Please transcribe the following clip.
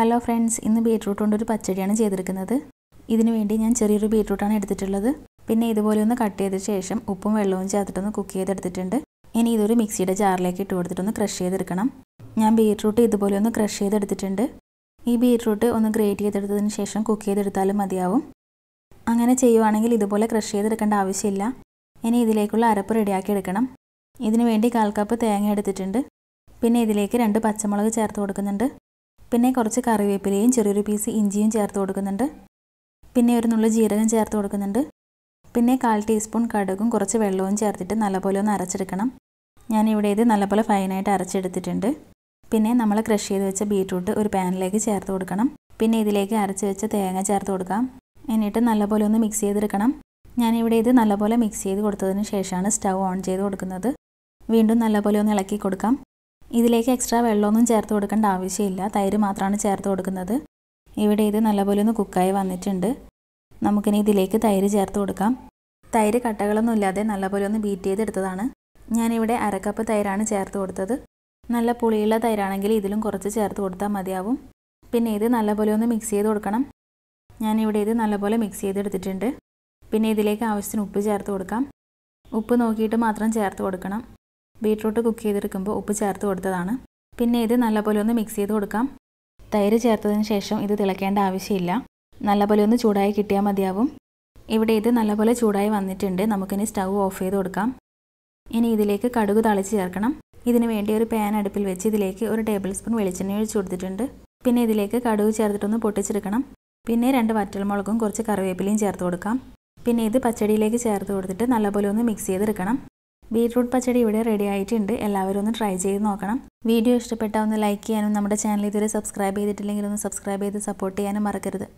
hello friends ഇന്ന് beetroot കൊണ്ടൊരു പച്ചടിയാണ് ചെയ്തിരിക്കുന്നത് ഇതിനു വേണ്ടി ഞാൻ ചെറിയൊരു ബീട്രൂട്ടാണ് എടുത്തിട്ടുള്ളത് പിന്നെ ഇതുപോലെ ഒന്ന് കട്ട് ചെയ്ത ശേഷം ഉപ്പും വെള്ളവും ചേർത്തിട്ടൊന്ന് കുക്ക് ചെയ്തെടുത്തിട്ടുണ്ട് ഇനി ഇതൊരു മിക്സിയുടെ ജാറിലേക്ക് ഇട്ട് കൊടുത്തിട്ടൊന്ന് ക്രഷ് ചെയ്തെടുക്കണം ഞാൻ ബീട്രൂട്ട് ഇതുപോലെ ഒന്ന് ക്രഷ് ചെയ്തെടുത്തിട്ടുണ്ട് ഈ ബീട്രൂട്ട് ഒന്ന് ഗ്രേറ്റ് ചെയ്തെടുത്തതിന് ശേഷം കുക്ക് ചെയ്തെടുത്താലും മതിയാവും അങ്ങനെ ചെയ്യുവാണെങ്കിൽ ഇതുപോലെ ക്രഷ് ചെയ്തെടുക്കേണ്ട ആവശ്യമില്ല ഇനി ഇതിലേക്കുള്ള അരപ്പ് റെഡിയാക്കി എടുക്കണം ഇതിനു വേണ്ടി കാൽ കപ്പ് തേങ്ങ എടുത്തിട്ടുണ്ട് പിന്നെ ഇതിലേക്ക് രണ്ട് പച്ചമുളക് ചേർത്ത് കൊടുക്കുന്നുണ്ട് പിന്നെ കുറച്ച് കറിവേപ്പിലയും ചെറിയൊരു പീസ് ഇഞ്ചിയും ചേർത്ത് കൊടുക്കുന്നുണ്ട് പിന്നെ ഒരു നുള്ളു ജീരകം ചേർത്ത് കൊടുക്കുന്നുണ്ട് പിന്നെ കാൽ ടീസ്പൂൺ കടുകും കുറച്ച് വെള്ളവും ചേർത്തിട്ട് നല്ലപോലെ ഒന്ന് അരച്ചെടുക്കണം ഞാനിവിടെ ഇത് നല്ലപോലെ ഫൈനായിട്ട് അരച്ചെടുത്തിട്ടുണ്ട് പിന്നെ നമ്മൾ ക്രഷ് ചെയ്ത് വെച്ച ബീറ്റ്റൂട്ട് ഒരു പാനിലേക്ക് ചേർത്ത് കൊടുക്കണം പിന്നെ ഇതിലേക്ക് അരച്ച് വെച്ച തേങ്ങ ചേർത്ത് കൊടുക്കാം എന്നിട്ട് നല്ലപോലെ ഒന്ന് മിക്സ് ചെയ്തെടുക്കണം ഞാനിവിടെ ഇത് നല്ലപോലെ മിക്സ് ചെയ്ത് കൊടുത്തതിന് ശേഷമാണ് സ്റ്റൗ ഓൺ ചെയ്ത് കൊടുക്കുന്നത് വീണ്ടും നല്ലപോലെ ഒന്ന് ഇളക്കി കൊടുക്കാം ഇതിലേക്ക് എക്സ്ട്രാ വെള്ളമൊന്നും ചേർത്ത് കൊടുക്കേണ്ട ആവശ്യമില്ല തൈര് മാത്രമാണ് ചേർത്ത് കൊടുക്കുന്നത് ഇവിടെ ഇത് നല്ലപോലെ ഒന്ന് കുക്കായി വന്നിട്ടുണ്ട് നമുക്കിനി ഇതിലേക്ക് തൈര് ചേർത്ത് കൊടുക്കാം തൈര് കട്ടകളൊന്നും ഇല്ലാതെ നല്ലപോലെ ഒന്ന് ബീറ്റ് ചെയ്തെടുത്തതാണ് ഞാനിവിടെ അരക്കപ്പ് തൈരാണ് ചേർത്ത് കൊടുത്തത് നല്ല പുളിയുള്ള തൈരാണെങ്കിൽ ഇതിലും കുറച്ച് ചേർത്ത് കൊടുത്താൽ മതിയാവും പിന്നെ ഇത് നല്ലപോലെ ഒന്ന് മിക്സ് ചെയ്ത് കൊടുക്കണം ഞാനിവിടെ ഇത് നല്ലപോലെ മിക്സ് ചെയ്തെടുത്തിട്ടുണ്ട് പിന്നെ ഇതിലേക്ക് ആവശ്യത്തിന് ഉപ്പ് ചേർത്ത് കൊടുക്കാം ഉപ്പ് നോക്കിയിട്ട് മാത്രം ചേർത്ത് കൊടുക്കണം ബീട്രൂട്ട് കുക്ക് ചെയ്തെടുക്കുമ്പോൾ ഉപ്പ് ചേർത്ത് കൊടുത്തതാണ് പിന്നെ ഇത് നല്ലപോലെ ഒന്ന് മിക്സ് ചെയ്ത് കൊടുക്കാം തൈര് ചേർത്തതിന് ശേഷം ഇത് തിളക്കേണ്ട ആവശ്യമില്ല നല്ലപോലെ ഒന്ന് ചൂടായി കിട്ടിയാൽ മതിയാവും ഇവിടെ ഇത് നല്ലപോലെ ചൂടായി വന്നിട്ടുണ്ട് നമുക്കിനി സ്റ്റൗ ഓഫ് ചെയ്ത് കൊടുക്കാം ഇനി ഇതിലേക്ക് കടുക് തളിച്ച് ചേർക്കണം ഇതിന് വേണ്ടി ഒരു പാൻ അടുപ്പിൽ വെച്ച് ഇതിലേക്ക് ഒരു ടേബിൾ സ്പൂൺ വെളിച്ചെണ്ണ ഒഴിച്ചു കൊടുത്തിട്ടുണ്ട് പിന്നെ ഇതിലേക്ക് കടുക് ചേർത്തിട്ടൊന്ന് പൊട്ടിച്ചെടുക്കണം പിന്നെ രണ്ട് വറ്റൽമുളകും കുറച്ച് കറിവേപ്പിലയും ചേർത്ത് കൊടുക്കാം പിന്നെ ഇത് പച്ചടിയിലേക്ക് ചേർത്ത് കൊടുത്തിട്ട് നല്ലപോലെ ഒന്ന് മിക്സ് ചെയ്തെടുക്കണം ബീറ്റ്റൂട്ട് പച്ചടി ഇവിടെ റെഡി ആയിട്ടുണ്ട് എല്ലാവരും ഒന്ന് ട്രൈ ചെയ്ത് നോക്കണം വീഡിയോ ഇഷ്ടപ്പെട്ടാൽ ഒന്ന് ലൈക്ക് ചെയ്യാനും നമ്മുടെ ചാനൽ ഇതുവരെ സബ്സ്ക്രൈബ് ചെയ്തിട്ടില്ലെങ്കിൽ ഒന്ന് സബ്സ്ക്രൈബ് ചെയ്ത് സപ്പോർട്ട് ചെയ്യാനും മറക്കരുത്